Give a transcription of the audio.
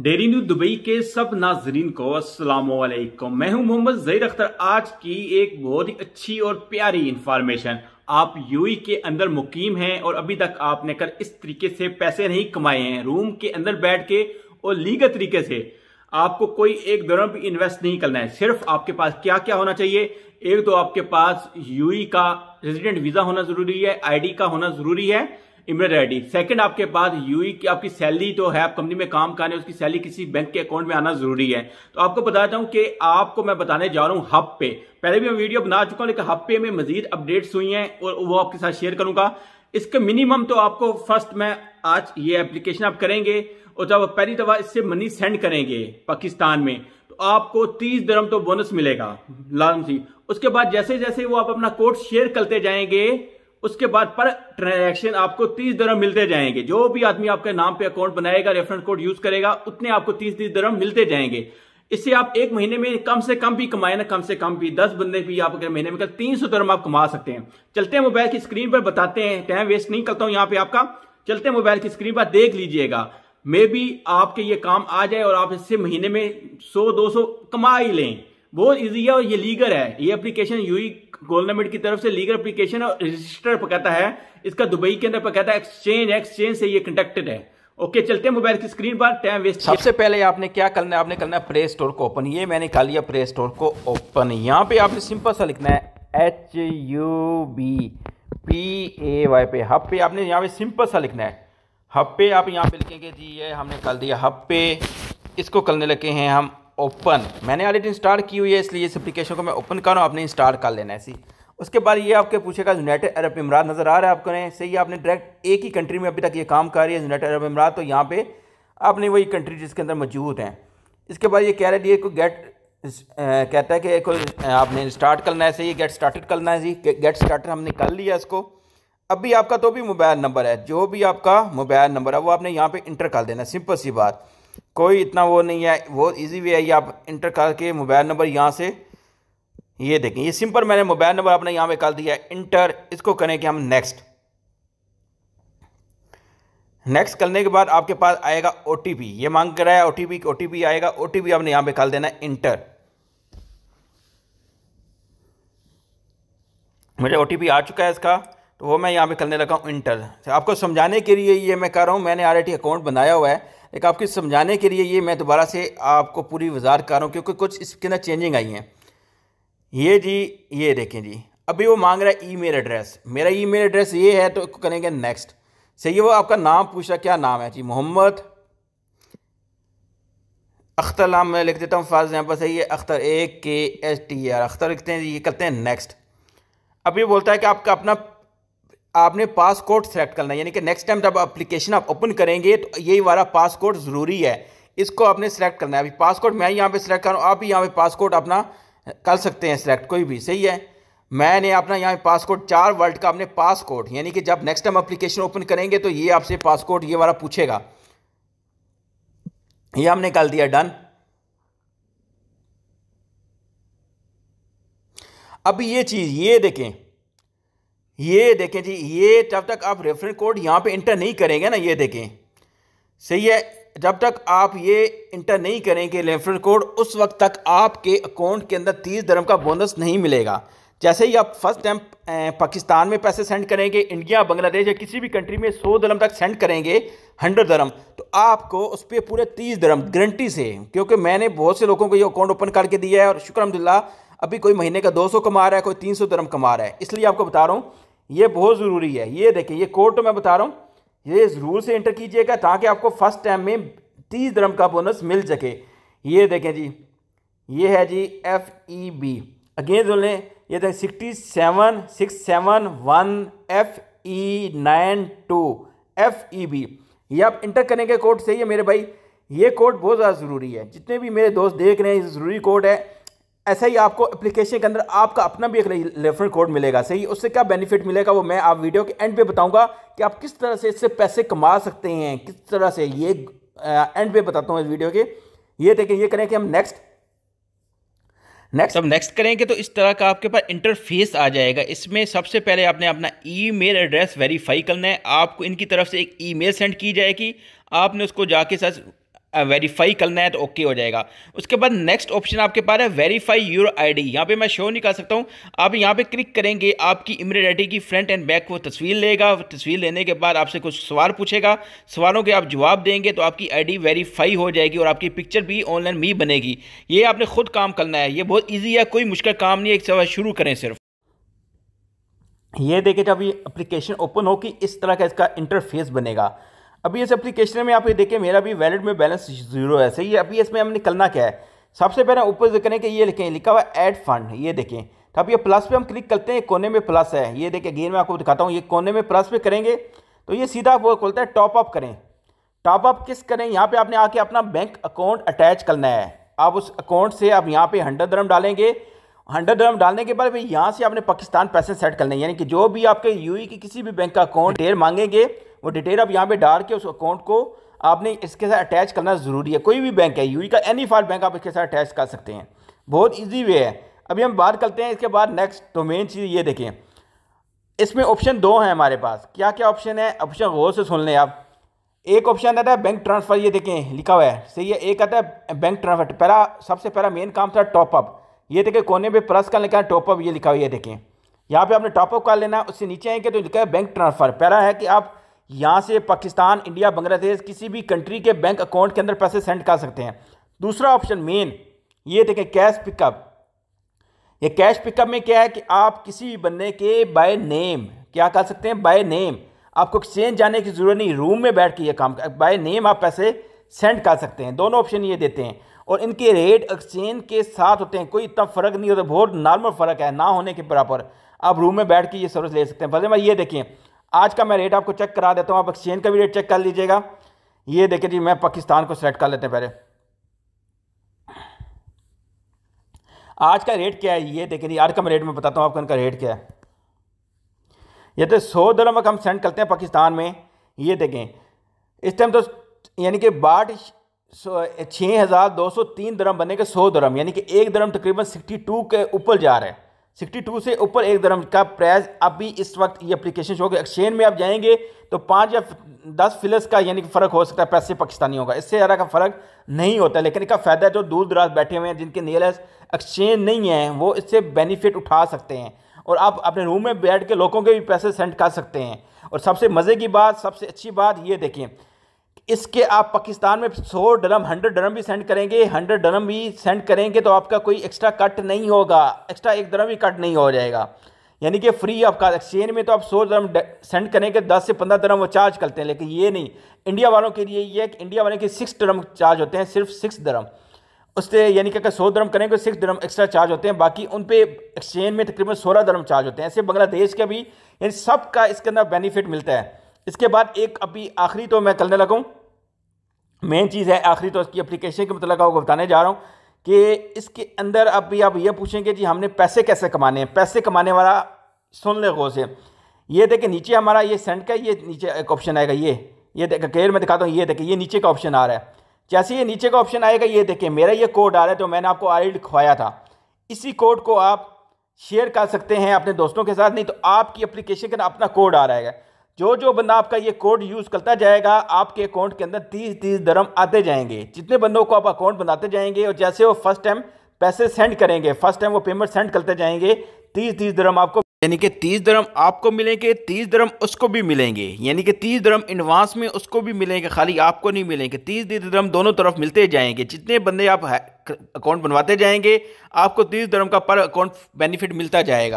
dairy news Dubai के सब नाजरीन को अस्सलाम वालेकुम मैं हूं मोहम्मद जहीर अख्तर आज की एक बहुत ही अच्छी और प्यारी इंफॉर्मेशन आप यूई के अंदर मुकीम हैं और अभी तक आपने कर इस तरीके से पैसे नहीं कमाए हैं रूम के अंदर बैठ के और लीगल तरीके से आपको कोई एक दरम भी इन्वेस्ट नहीं करना है सिर्फ आपके पास क्या क्या होना चाहिए एक तो आपके पास यूई का रेजिडेंट वीजा होना जरूरी है आईडी का होना जरूरी है इमरान रेड्डी सेकंड आपके पास यूई e की आपकी सैलरी तो है आप कंपनी में काम करने उसकी सैलरी किसी बैंक के अकाउंट में आना जरूरी है तो आपको बताता हूं कि आपको मैं बताने जा रहा हूं हब पे पहले भी मैं वीडियो बना चुका हूं लेकिन हब पे में मजीद अपडेट्स हुई हैं और वो आपके साथ शेयर करूंगा इसके मिनिमम तो आपको फर्स्ट में आज ये एप्लीकेशन आप करेंगे और जब पहली दफा इससे मनी सेंड करेंगे पाकिस्तान में तो आपको तीस दरम तो बोनस मिलेगा लाजम सी उसके बाद जैसे जैसे वो आप अपना कोड शेयर करते जाएंगे उसके बाद पर ट्रांजेक्शन आपको तीस दरम मिलते जाएंगे जो भी आदमी आपके नाम पे अकाउंट बनाएगा रेफरेंस कोड यूज करेगा उतने आपको तीस तीस दरम मिलते जाएंगे इससे आप एक महीने में कम से कम भी कमाए ना कम से कम भी दस बंदे भी आप अगर महीने में कर तीन सौ दरम आप कमा सकते हैं चलते हैं मोबाइल की स्क्रीन पर बताते हैं टाइम वेस्ट नहीं करता हूं यहाँ पे आपका चलते हैं मोबाइल की स्क्रीन पर देख लीजिएगा मे बी आपके ये काम आ जाए और आप इससे महीने में सौ दो सौ कमा ही लें बहुत इजी है और ये लीगल है ये एप्लीकेशन यूई गवर्नमेंट की तरफ से लीगल एप्लीकेशन और रजिस्टर पकड़ता है इसका दुबई के अंदर पकड़ता है एक्सचेंज एक्सचेंज से ये कंडक्टेड है ओके okay, चलते हैं मोबाइल की स्क्रीन पर टाइम वेस्ट सबसे पहले आपने क्या करना है आपने करना है प्ले स्टोर को ओपन ये मैंने कर लिया प्ले स्टोर को ओपन यहाँ पे आपने सिंपल सा लिखना है H U B P A Y पे हब पे आपने यहाँ पे सिंपल सा लिखना है हब पे आप यहाँ पे लिखेंगे जी ये हमने कर दिया हब पे इसको करने लगे हैं हम ओपन मैंने ऑलरेडी इंस्टॉल की हुई है इसलिए इस एप्लीकेशन को मैं ओपन कर रहा हूँ आपने इंस्टॉल कर लेना है इसी उसके बाद ये आपके पूछेगा यूनाइटेड अरब इमरात नज़र आ रहा है आपको ने सही आपने डायरेक्ट एक ही कंट्री में अभी तक ये काम कर रही है यूनाइटेड अरब इमरात तो यहाँ पे आपने वही कंट्री जिसके अंदर मौजूद हैं इसके बाद ये कह रहा है ये को गेट कहता है कि एक आपने स्टार्ट करना है सही गेट स्टार्टेड करना है जी गेट स्टार्ट हमने कर लिया इसको अभी आपका तो भी मोबाइल नंबर है जो भी आपका मोबाइल नंबर है वो आपने यहाँ पर इंटर कर देना सिंपल सी बात कोई इतना वो नहीं है वो ईजी वे है ये आप इंटर करके मोबाइल नंबर यहाँ से ये देखें ये सिंपल मैंने मोबाइल नंबर आपने यहाँ पे कर दिया है इंटर इसको करें कि हम नेक्स्ट नेक्स्ट करने के बाद आपके पास आएगा ओ ये मांग कर रहा है O T P O T आएगा ओ आपने यहाँ पे कर देना है इंटर मुझे ओ आ चुका है इसका तो वो मैं यहाँ पे करने लगा हूँ इंटर आपको समझाने के लिए ये मैं कह रहा हूँ मैंने आर अकाउंट बनाया हुआ है एक आपके समझाने के लिए ये मैं दोबारा से आपको पूरी वजार कर रहा हूँ क्योंकि कुछ इसके अंदर चेंजिंग आई हैं ये जी ये देखें जी अभी वो मांग रहा है ई मेल एड्रेस मेरा ई मेल एड्रेस ये है तो करेंगे नेक्स्ट सही है वो आपका नाम पूछ रहा क्या नाम है जी मोहम्मद अख्तर नाम मैं लिख देता हूँ फॉर एग्जाम्पल सही है अख्तर ए के एस टी आर अख्तर लिखते हैं ये करते हैं नेक्स्ट अभी बोलता है कि आपका अपना आपने पास कोड सेलेक्ट करना है यानी कि नेक्स्ट टाइम जब एप्लीकेशन आप ओपन करेंगे तो यही वाला पास कोड ज़रूरी है इसको आपने सेलेक्ट करना है अभी पासकोड मैं यहाँ पे सेलेक्ट कर रहा हूँ आप भी यहाँ पे पासकोड अपना कर सकते हैं सेलेक्ट कोई भी सही है मैंने अपना यहाँ पासकोड चार वर्ल्ड का अपने पासकोड यानी कि जब नेक्स्ट टाइम अप्लीकेशन ओपन करेंगे तो ये आपसे पासकोड ये वाला पूछेगा ये हमने कर दिया डन अभी ये चीज़ ये देखें ये देखें जी ये जब तक आप रेफरेंस कोड यहाँ पे इंटर नहीं करेंगे ना ये देखें सही है जब तक आप ये इंटर नहीं करेंगे रेफरेंस कोड उस वक्त तक आपके अकाउंट के अंदर तीस धर्म का बोनस नहीं मिलेगा जैसे ही आप फर्स्ट टाइम पाकिस्तान में पैसे सेंड करेंगे इंडिया बांग्लादेश या किसी भी कंट्री में सौ धर्म तक सेंड करेंगे हंड्रेड धर्म तो आपको उस पर पूरे तीस धर्म गारंटी से क्योंकि मैंने बहुत से लोगों को ये अकाउंट ओपन करके दिया है और शुक्र अलहमदिल्ला अभी कोई महीने का दो सौ कमा रहा है कोई तीन सौ धर्म कमा रहा है इसलिए आपको बता रहा हूँ ये बहुत ज़रूरी है ये देखें ये कोर्ट तो मैं बता रहा हूँ ये ज़रूर से इंटर कीजिएगा ताकि आपको फर्स्ट टाइम में तीस धर्म का बोनस मिल सके ये देखें जी ये है G F E B again जो लें ये देखें sixty seven six seven one F E nine two F E B ये आप इंटर करेंगे कोड सही है मेरे भाई ये कोड बहुत ज़्यादा ज़रूरी है जितने भी मेरे दोस्त देख रहे हैं ये ज़रूरी कोड है ऐसा ही आपको एप्लीकेशन के अंदर आपका अपना भी एक रेफरल कोड मिलेगा सही उससे क्या बेनिफिट मिलेगा वो मैं आप वीडियो के एंड पे बताऊंगा कि आप किस तरह से इससे पैसे कमा सकते हैं किस तरह से ये एंड पे बताता हूँ इस वीडियो के ये देखें ये करें कि हम नेक्स्ट नेक्स्ट अब नेक्स्ट करेंगे तो इस तरह का आपके पास इंटरफेस आ जाएगा इसमें सबसे पहले आपने अपना ईमेल एड्रेस वेरीफाई करना है आपको इनकी तरफ से एक ईमेल सेंड की जाएगी आपने उसको जाके सर वेरीफाई करना है तो ओके हो जाएगा उसके बाद नेक्स्ट ऑप्शन आपके पास है वेरीफाई योर आईडी यहाँ पे मैं शो नहीं कर सकता हूँ आप यहाँ पे क्लिक करेंगे आपकी इमिडियटी की फ्रंट एंड बैक वो तस्वीर लेगा तस्वीर लेने के बाद आपसे कुछ सवाल पूछेगा सवालों के आप जवाब देंगे तो आपकी आईडी वेरीफाई हो जाएगी और आपकी पिक्चर भी ऑनलाइन भी बनेगी ये आपने खुद काम करना है ये बहुत ईजी है कोई मुश्किल काम नहीं है एक सवाल शुरू करें सिर्फ ये देखें जब ये अप्लीकेशन ओपन होगी इस तरह का इसका इंटरफेस बनेगा अभी इस एप्लीकेशन में आप ये देखें मेरा भी वैलेट में बैलेंस जीरो है सही है अभी इसमें हमने निकलना क्या है सबसे पहले ऊपर जिक्र करें कि ये लिखें लिखा हुआ ऐड फंड ये देखें तो अब ये प्लस पे हम क्लिक करते हैं कोने में प्लस है ये देखें गेन में आपको दिखाता हूँ ये कोने में प्लस पे करेंगे तो ये सीधा वो खोलता है टॉप अप करें टॉप अप किस करें यहाँ पर आपने आके अपना बैंक अकाउंट अटैच करना है आप उस अकाउंट से आप यहाँ पर हंड्रेड धर्म डालेंगे हंड्रेड धर्म डालने के बाद फिर यहाँ से आपने पाकिस्तान पैसे सेट करने यानी कि जो भी आपके यू e की किसी भी बैंक का अकाउंट डेयर मांगेंगे वो डिटेल आप यहाँ पे डाल के उस अकाउंट को आपने इसके साथ अटैच करना ज़रूरी है कोई भी बैंक है यू e का एनी फार बैंक आप इसके साथ अटैच कर सकते हैं बहुत ईजी वे है अभी हम बात करते हैं इसके बाद नेक्स्ट तो मेन चीज़ ये देखें इसमें ऑप्शन दो हैं हमारे पास क्या क्या ऑप्शन है ऑप्शन गौर से सुन लें आप एक ऑप्शन आता है बैंक ट्रांसफ़र ये देखें लिखा हुआ है सही है एक आता है बैंक ट्रांसफ़र पहला सबसे पहला मेन काम था टॉपअप ये देखें कोने पे प्रस का लिखा है टॉपअप ये लिखा हुआ ये देखें यहाँ पे आपने टॉपअप कर लेना उससे नीचे आएंगे तो लिखा है बैंक ट्रांसफ़र पहला है कि आप यहाँ से पाकिस्तान इंडिया बांग्लादेश किसी भी कंट्री के बैंक अकाउंट के अंदर पैसे सेंड कर सकते हैं दूसरा ऑप्शन मेन ये देखें कैश पिकअप ये कैश पिकअप में क्या है कि आप किसी भी बंदे के बाय नेम क्या कर सकते हैं बाय नेम आपको एक्सचेंज जाने की ज़रूरत नहीं रूम में बैठ के ये काम बाय नेम आप पैसे सेंड कर सकते हैं दोनों ऑप्शन ये देते हैं और इनके रेट एक्सचेंज के साथ होते हैं कोई इतना फ़र्क नहीं होता बहुत नॉर्मल फ़र्क है ना होने के बराबर आप रूम में बैठ के ये सर्विस ले सकते हैं फजल भाई ये देखें आज का मैं रेट आपको चेक करा देता हूँ आप एक्सचेंज का भी रेट चेक कर लीजिएगा ये देखिए जी मैं पाकिस्तान को सेलेक्ट कर लेते हैं पहले आज का रेट क्या है ये देखिए जी आज का मैं रेट में बताता हूँ आपको इनका रेट क्या है ये तो सौ दरम हम सेंड करते हैं पाकिस्तान में ये देखें इस टाइम तो यानी कि बाट छः हज़ार दो सौ तीन दरम बने के सौ दरम यानी कि एक दरम तकरीबन सिक्सटी टू के ऊपर जा रहा है 62 से ऊपर एक दरम का प्राइस अभी इस वक्त ये अप्लीकेशन शो एक्सचेंज में आप जाएंगे तो पाँच या दस फिलस का यानी कि फ़र्क हो सकता है पैसे पाकिस्तानी होगा इससे ज़्यादा का फ़र्क नहीं होता लेकिन इसका फ़ायदा जो दूर दराज बैठे हुए हैं जिनके नियरस एक्सचेंज नहीं है वो इससे बेनिफिट उठा सकते हैं और आप अपने रूम में बैठ के लोगों के भी पैसे सेंड कर सकते हैं और सबसे मज़े की बात सबसे अच्छी बात ये देखें इसके आप पाकिस्तान में सौ ड्रम हंड्रेड ड्रम भी सेंड करेंगे हंड्रेड डरम भी सेंड करेंगे तो आपका कोई एक्स्ट्रा कट नहीं होगा एक्स्ट्रा एक डरम भी कट नहीं हो जाएगा यानी कि फ्री आपका एक्सचेंज में तो आप सौ डरम सेंड करेंगे दस से पंद्रह डरम वो चार्ज करते हैं लेकिन ये नहीं इंडिया वालों के लिए ये कि इंडिया वाले के सिक्स डरम चार्ज होते हैं सिर्फ सिक्स डरम उससे यानी कि अगर सौ डरम करेंगे तो सिक्स डरम एक्स्ट्रा चार्ज होते हैं बाकी उन पर एक्सचेंज में तकरीबन सोलह डरम चार्ज होते हैं ऐसे बांग्लादेश के भी यानी सबका इसके अंदर बेनिफिट मिलता है इसके बाद एक अभी आखिरी तो मैं करने लगाऊँ मेन चीज़ है आखिरी तो इसकी अप्लीकेशन के मतलब आपको बताने जा रहा हूँ कि इसके अंदर अभी आप ये पूछेंगे जी हमने पैसे कैसे कमाने हैं पैसे कमाने वाला सुन ले गो से ये देखें नीचे हमारा ये सेंड का ये नीचे एक ऑप्शन आएगा ये ये देखें क्लियर मैं दिखाता हूँ ये देखें ये नीचे का ऑप्शन आ रहा है जैसे ये नीचे का ऑप्शन आएगा ये देखें मेरा ये कोड आ रहा है जो तो मैंने आपको आई लिखवाया था इसी कोड को आप शेयर कर सकते हैं अपने दोस्तों के साथ नहीं तो आपकी अप्लीकेशन का अपना कोड आ रहा है जो जो बंदा आपका ये कोड यूज़ करता जाएगा आपके अकाउंट के अंदर तीस तीस दरम आते जाएंगे जितने बंदों को आप अकाउंट बनाते जाएंगे और जैसे वो फर्स्ट टाइम पैसे सेंड करेंगे फर्स्ट टाइम वो पेमेंट सेंड करते जाएंगे तीस तीस दरम आपको यानी कि तीस दरम आपको मिलेंगे तीस दरम उसको भी मिलेंगे यानी कि तीस दरम एडवांस में उसको भी मिलेंगे खाली आपको नहीं मिलेंगे तीस तीस दरम दोनों तरफ मिलते जाएंगे जितने बंदे आप अकाउंट बनवाते जाएंगे आपको तीस दरम का पर अकाउंट बेनिफिट मिलता जाएगा